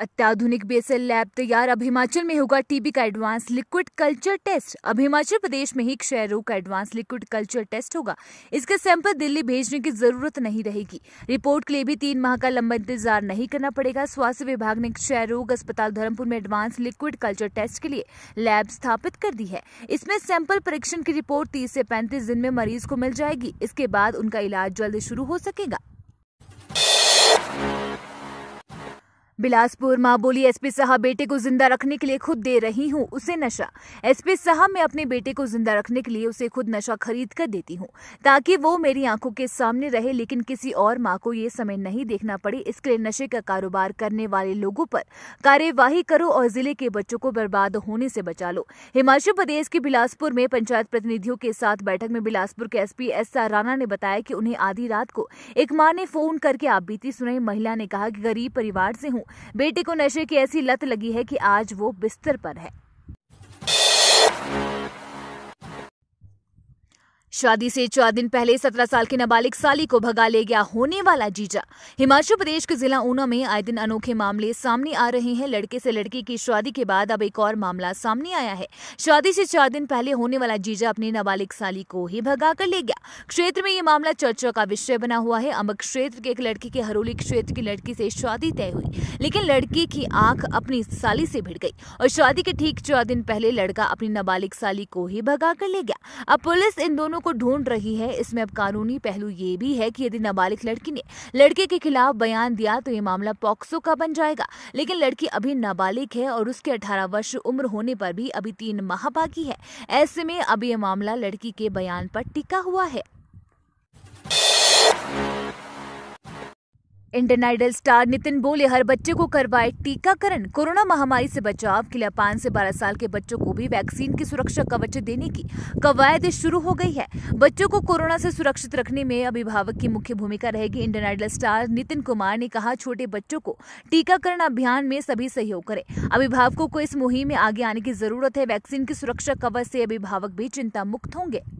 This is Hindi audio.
अत्याधुनिक बेसल लैब तैयार अब हिमाचल में होगा टीबी का एडवांस लिक्विड कल्चर टेस्ट अब हिमाचल प्रदेश में ही क्षय रोग का एडवांस लिक्विड कल्चर टेस्ट होगा इसके सैंपल दिल्ली भेजने की जरूरत नहीं रहेगी रिपोर्ट के लिए भी तीन माह का लंबा इंतजार नहीं करना पड़ेगा स्वास्थ्य विभाग ने क्षय रोग अस्पताल धर्मपुर में एडवांस लिक्विड कल्चर टेस्ट के लिए लैब स्थापित कर दी है इसमें सैंपल परीक्षण की रिपोर्ट तीस ऐसी पैंतीस दिन में मरीज को मिल जाएगी इसके बाद उनका इलाज जल्द शुरू हो सकेगा बिलासपुर माँ बोली एसपी साहब बेटे को जिंदा रखने के लिए खुद दे रही हूँ उसे नशा एसपी साहब मैं अपने बेटे को जिंदा रखने के लिए उसे खुद नशा खरीद कर देती हूँ ताकि वो मेरी आंखों के सामने रहे लेकिन किसी और माँ को ये समय नहीं देखना पड़े इसके लिए नशे का कारोबार करने वाले लोगों पर कार्यवाही करो और जिले के बच्चों को बर्बाद होने से बचा लो हिमाचल प्रदेश के बिलासपुर में पंचायत प्रतिनिधियों के साथ बैठक में बिलासपुर के एसपी एस आर राणा ने बताया कि उन्हें आधी रात को एक माँ ने फोन करके आप बीती सुनाई महिला ने कहा कि गरीब परिवार से हूँ बेटे को नशे की ऐसी लत लगी है कि आज वो बिस्तर पर है शादी से चार दिन पहले सत्रह साल के नाबालिग साली को भगा ले गया होने वाला जीजा हिमाचल प्रदेश के जिला ऊना में आए दिन अनोखे मामले सामने आ रहे हैं लड़के से लड़की की शादी के बाद अब एक और मामला सामने आया है शादी से चार दिन पहले होने वाला जीजा अपने नाबालिग साली को ही भगा कर ले गया क्षेत्र में ये मामला चर्चा का विषय बना हुआ है अमक क्षेत्र के एक लड़की के हरोली क्षेत्र की लड़की से शादी तय हुई लेकिन लड़की की आंख अपनी साली से भिड़ गई और शादी के ठीक चार दिन पहले लड़का अपनी नाबालिग साली को ही भगा कर ले गया अब पुलिस इन दोनों को को ढूंढ रही है इसमें अब कानूनी पहलू ये भी है कि यदि नाबालिग लड़की ने लड़के के खिलाफ बयान दिया तो ये मामला पॉक्सो का बन जाएगा लेकिन लड़की अभी नाबालिग है और उसके अठारह वर्ष उम्र होने पर भी अभी तीन माह बाकी है ऐसे में अब ये मामला लड़की के बयान पर टिका हुआ है इंडियन आइडल स्टार नितिन बोले हर बच्चे को करवाए टीकाकरण कोरोना महामारी से बचाव के लिए पाँच से बारह साल के बच्चों को भी वैक्सीन की सुरक्षा कवच देने की कवायद शुरू हो गई है बच्चों को कोरोना से सुरक्षित रखने में अभिभावक की मुख्य भूमिका रहेगी Indian idol star Nitin Kumar ने कहा छोटे बच्चों को टीकाकरण अभियान में सभी सहयोग करे अभिभावकों को इस मुहिम में आगे आने की जरूरत है वैक्सीन की सुरक्षा कवच से अभिभावक भी चिंता मुक्त होंगे